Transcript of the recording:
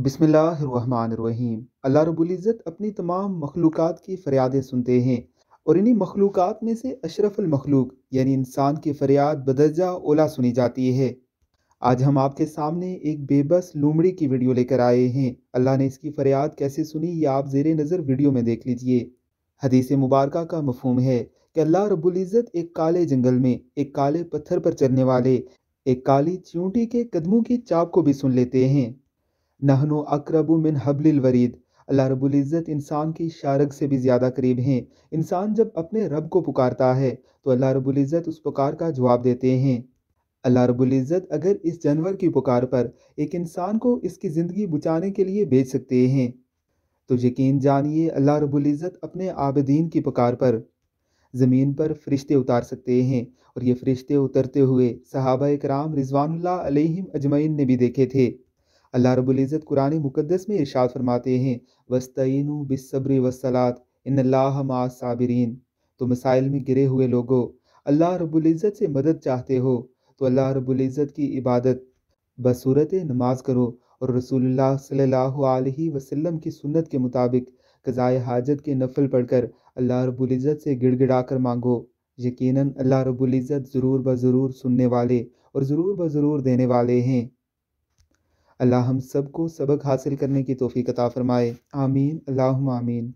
बिसमीम अल्लाह रबुल्ज़त अपनी तमाम मखलूक़ की फ़रियादें सुनते हैं और इन्हीं मखलूक में से अशरफुल मखलूक यानी इंसान की फ़रियाद बदरजा ओला सुनी जाती है आज हम आपके सामने एक बेबस लूमड़ी की वीडियो लेकर आए हैं अल्लाह ने इसकी फ़रियाद कैसे सुनी ये आप जेर नज़र वीडियो में देख लीजिए हदीस मुबारक का मफहम है कि अल्लाह रबुल्ज़त एक काले जंगल में एक काले पत्थर पर चलने वाले एक काली चींटी के कदमों की चाप को भी सुन लेते हैं नहनो अक्रबू मिन हबलिल वरीद अल्लाह इज़्ज़त इंसान की शारक से भी ज़्यादा करीब हैं इंसान जब अपने रब को पुकारता है तो अल्लाह रबुल्ज़त उस पुकार का जवाब देते हैं अल्लाह रबुल्ज़त अगर इस जानवर की पुकार पर एक इंसान को इसकी ज़िंदगी बचाने के लिए भेज सकते हैं तो यकीन जानिए अल्लाह रबुल्ज़त अपने आबदीन की पुकार पर ज़मीन पर फरिश्ते उतार सकते हैं और ये फरिश्ते उतरते हुए सहाबा कराम रिजवान अलैहिम अजमैन ने भी देखे थे अल्लाह रबुल्ज़त कुरान मुकदस में इरशाद फरमाते हैं वस्तैन बिसब्री वसलात इन साबिरीन तो मसाइल में गिरे हुए लोगों अल्लाह रबुल्ज़त से मदद चाहते हो तो अल्लाह रबुल्ज़त की इबादत बसूरत नमाज करो और रसूलुल्लाह सल्लल्लाहु अलैहि वसल्लम की सुन्नत के मुताबिक कज़ाय हाजत के नफल पढ़कर अल्लाह रबुल्ज़त से गिड़गिड़ा कर मांगो यकीनन अल्लाह रबुल्ज़त ज़रूर ब ज़रूर सुनने वाले और ज़रूर ब ज़रूर देने वाले हैं अल्लाह हम सबको सबक हासिल करने की तोफ़ी कता फ़रमाए आमीन अल्लाह आमीन